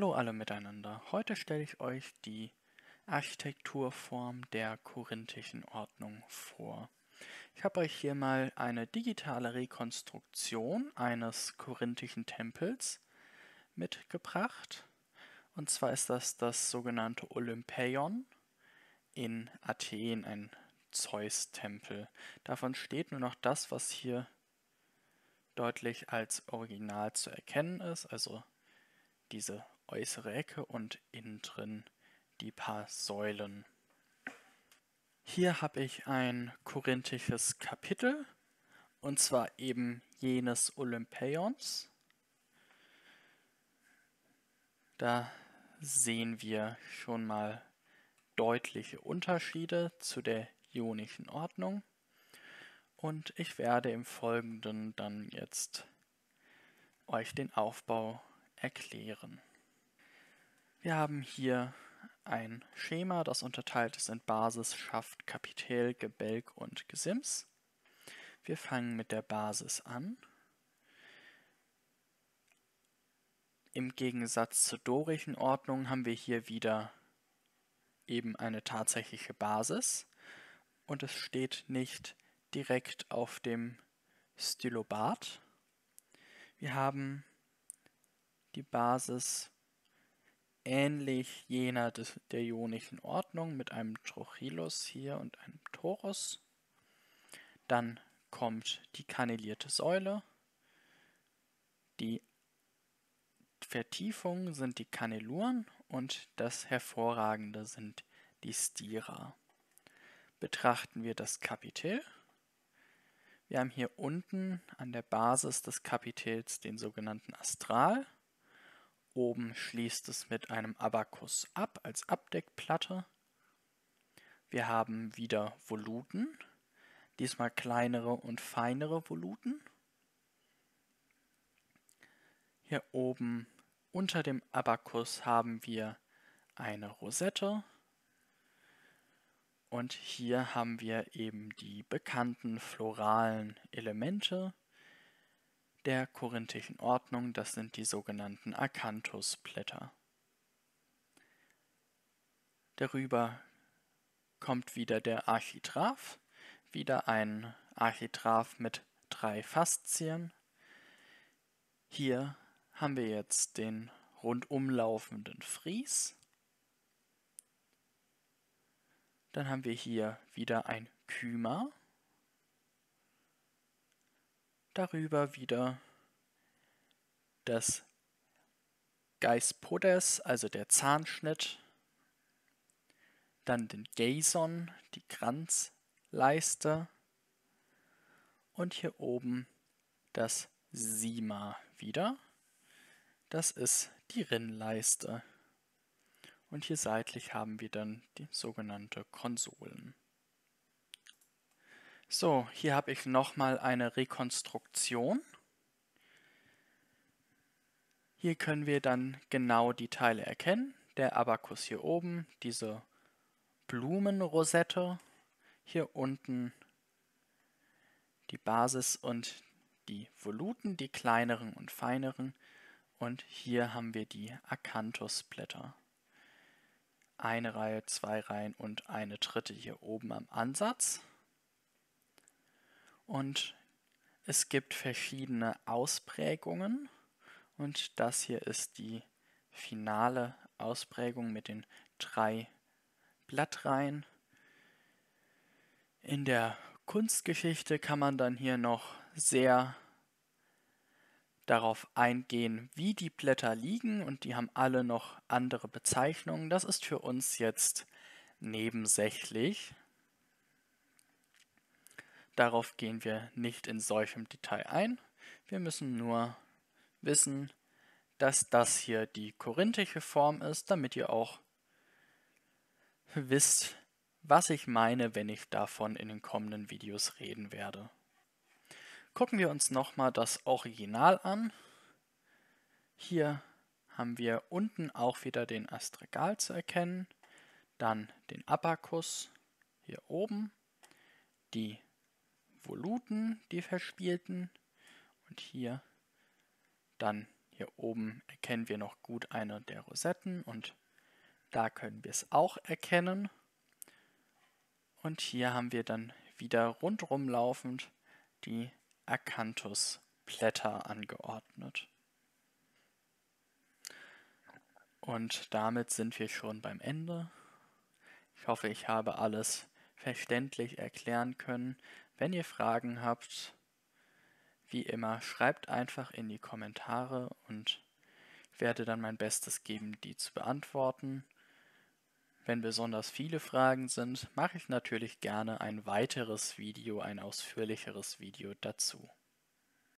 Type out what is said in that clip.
Hallo alle miteinander. Heute stelle ich euch die Architekturform der korinthischen Ordnung vor. Ich habe euch hier mal eine digitale Rekonstruktion eines korinthischen Tempels mitgebracht. Und zwar ist das das sogenannte Olympäon in Athen, ein Zeus-Tempel. Davon steht nur noch das, was hier deutlich als Original zu erkennen ist, also diese äußere Ecke und innen drin die paar Säulen. Hier habe ich ein korinthisches Kapitel und zwar eben jenes Olympäons. Da sehen wir schon mal deutliche Unterschiede zu der ionischen Ordnung. Und ich werde im Folgenden dann jetzt euch den Aufbau erklären. Wir haben hier ein Schema, das unterteilt ist in Basis, Schaft, Kapitel, Gebälk und Gesims. Wir fangen mit der Basis an. Im Gegensatz zur dorischen Ordnung haben wir hier wieder eben eine tatsächliche Basis und es steht nicht direkt auf dem Stylobat. Wir haben die Basis ähnlich jener des, der ionischen Ordnung mit einem Trochilus hier und einem Torus. Dann kommt die kanellierte Säule. Die Vertiefungen sind die Kanneluren und das hervorragende sind die Stira. Betrachten wir das Kapitel. Wir haben hier unten an der Basis des Kapitels den sogenannten Astral Oben schließt es mit einem Abakus ab als Abdeckplatte. Wir haben wieder Voluten, diesmal kleinere und feinere Voluten. Hier oben unter dem Abakus haben wir eine Rosette. Und hier haben wir eben die bekannten floralen Elemente der korinthischen Ordnung, das sind die sogenannten Akanthusblätter. Darüber kommt wieder der Architrav, wieder ein Architrav mit drei Faszien. Hier haben wir jetzt den rundumlaufenden Fries. Dann haben wir hier wieder ein Kümer darüber wieder, dass Geispodes, also der Zahnschnitt, dann den Gason, die Kranzleiste und hier oben das Sima wieder. Das ist die Rinnleiste. Und hier seitlich haben wir dann die sogenannte Konsolen. So, hier habe ich nochmal eine Rekonstruktion. Hier können wir dann genau die Teile erkennen. Der Abakus hier oben, diese Blumenrosette, hier unten die Basis und die Voluten, die kleineren und feineren. Und hier haben wir die Akanthusblätter. Eine Reihe, zwei Reihen und eine dritte hier oben am Ansatz. Und es gibt verschiedene Ausprägungen. Und das hier ist die finale Ausprägung mit den drei Blattreihen. In der Kunstgeschichte kann man dann hier noch sehr darauf eingehen, wie die Blätter liegen und die haben alle noch andere Bezeichnungen. Das ist für uns jetzt nebensächlich. Darauf gehen wir nicht in solchem Detail ein. Wir müssen nur wissen, dass das hier die korinthische Form ist, damit ihr auch wisst, was ich meine, wenn ich davon in den kommenden Videos reden werde. Gucken wir uns nochmal das Original an. Hier haben wir unten auch wieder den Astragal zu erkennen, dann den Abakus hier oben, die Voluten, die verspielten. Und hier dann hier oben erkennen wir noch gut eine der Rosetten und da können wir es auch erkennen. Und hier haben wir dann wieder rundrum laufend die Acanthusblätter angeordnet. Und damit sind wir schon beim Ende. Ich hoffe, ich habe alles verständlich erklären können, wenn ihr Fragen habt, wie immer, schreibt einfach in die Kommentare und werde dann mein Bestes geben, die zu beantworten. Wenn besonders viele Fragen sind, mache ich natürlich gerne ein weiteres Video, ein ausführlicheres Video dazu.